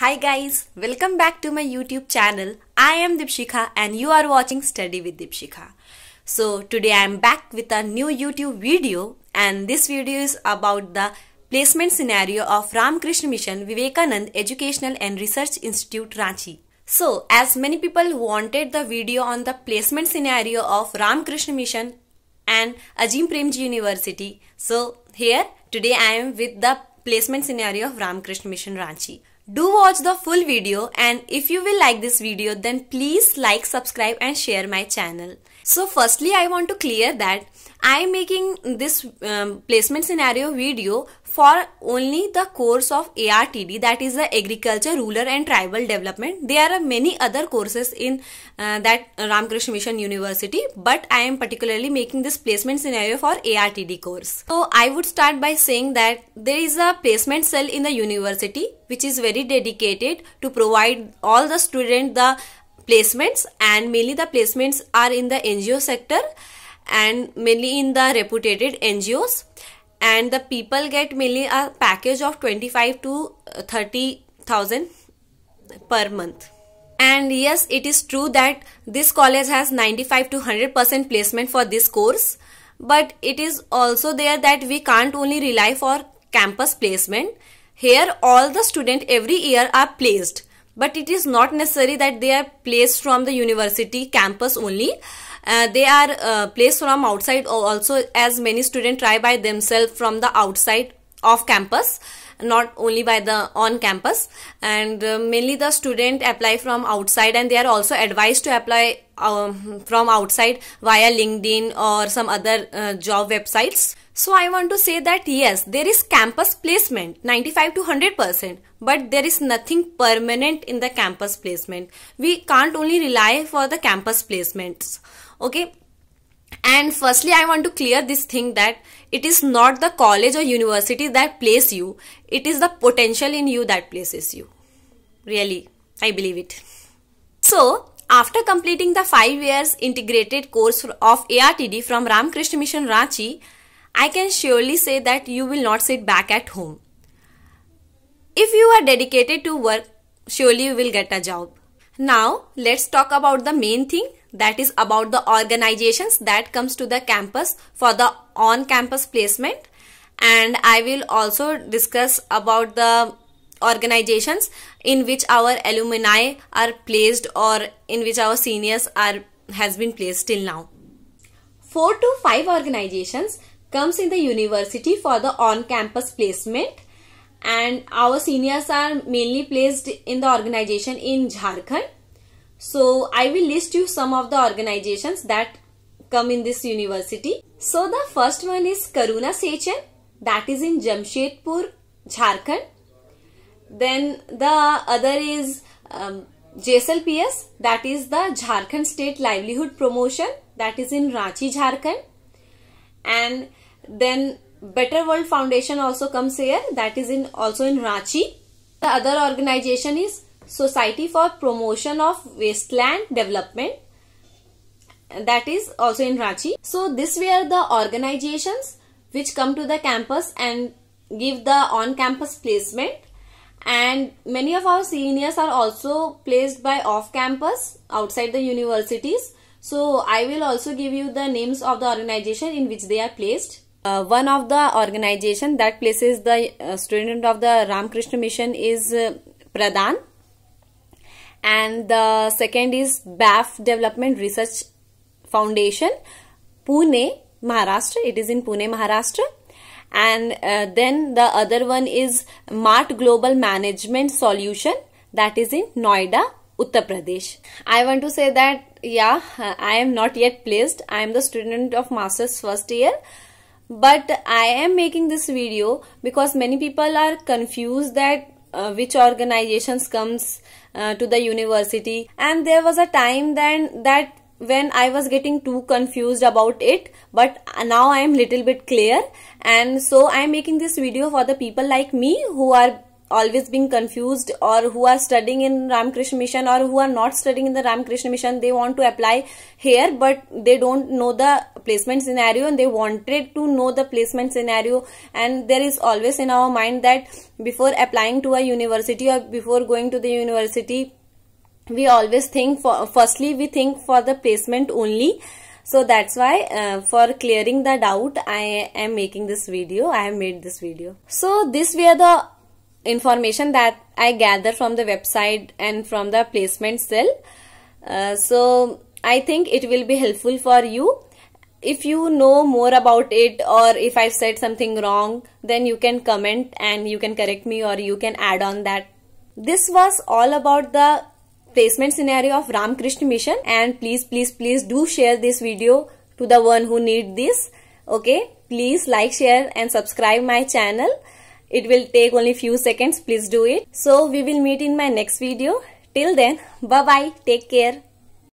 Hi guys, welcome back to my YouTube channel. I am Dipshika and you are watching Study with Dipshika. So today I am back with a new YouTube video and this video is about the placement scenario of Ramakrishna Mission Vivekanand Educational and Research Institute Ranchi. So as many people wanted the video on the placement scenario of Ramakrishna Mission and Ajim Premji University. So here today I am with the placement scenario of Ramakrishna Mission Ranchi. Do watch the full video and if you will like this video then please like, subscribe and share my channel. So firstly I want to clear that I am making this um, placement scenario video for only the course of ARTD that is the Agriculture, Rural and Tribal Development. There are many other courses in uh, that Ramakrishna Mission University but I am particularly making this placement scenario for ARTD course. So I would start by saying that there is a placement cell in the university which is very dedicated to provide all the students the placements and mainly the placements are in the NGO sector and mainly in the reputed NGOs and the people get mainly a package of 25 to uh, 30,000 per month. And yes, it is true that this college has 95 to 100% placement for this course. But it is also there that we can't only rely for campus placement. Here all the students every year are placed. But it is not necessary that they are placed from the university campus only. Uh, they are uh, placed from outside also as many students try by themselves from the outside off campus not only by the on campus and uh, mainly the student apply from outside and they are also advised to apply um, from outside via linkedin or some other uh, job websites so i want to say that yes there is campus placement 95 to 100% but there is nothing permanent in the campus placement we can't only rely for the campus placements okay and firstly, I want to clear this thing that it is not the college or university that place you, it is the potential in you that places you. Really, I believe it. So, after completing the 5 years integrated course of ARTD from Ramakrishna Mission Ranchi, I can surely say that you will not sit back at home. If you are dedicated to work, surely you will get a job. Now let's talk about the main thing that is about the organizations that comes to the campus for the on-campus placement and I will also discuss about the organizations in which our alumni are placed or in which our seniors are has been placed till now. 4 to 5 organizations comes in the university for the on-campus placement and our seniors are mainly placed in the organization in Jharkhand. So I will list you some of the organizations that come in this university. So the first one is Karuna Sechan that is in Jamshedpur, Jharkhand. Then the other is um, JSLPS that is the Jharkhand State Livelihood Promotion that is in Ranchi, Jharkhand. And then Better World Foundation also comes here that is in also in Ranchi. The other organization is Society for Promotion of Wasteland Development that is also in Ranchi. So these were the organizations which come to the campus and give the on-campus placement and many of our seniors are also placed by off-campus outside the universities. So I will also give you the names of the organization in which they are placed uh, one of the organization that places the uh, student of the Ramkrishna Mission is uh, Pradhan and the second is BAF Development Research Foundation Pune Maharashtra it is in Pune Maharashtra and uh, then the other one is Mart Global Management Solution that is in Noida Uttar Pradesh I want to say that yeah uh, I am not yet placed I am the student of masters first year but I am making this video because many people are confused that uh, which organizations comes uh, to the university and there was a time then that when I was getting too confused about it but now I am little bit clear and so I am making this video for the people like me who are always being confused or who are studying in Ramakrishna Mission or who are not studying in the Ramakrishna Mission, they want to apply here but they don't know the placement scenario and they wanted to know the placement scenario and there is always in our mind that before applying to a university or before going to the university, we always think for, firstly we think for the placement only. So that's why uh, for clearing the doubt I am making this video. I have made this video. So this were the information that I gather from the website and from the placement cell. Uh, so I think it will be helpful for you. If you know more about it or if I've said something wrong, then you can comment and you can correct me or you can add on that. This was all about the placement scenario of Ramkrishna Mission and please, please, please do share this video to the one who need this. Okay, please like, share and subscribe my channel. It will take only few seconds. Please do it. So we will meet in my next video. Till then, bye-bye. Take care.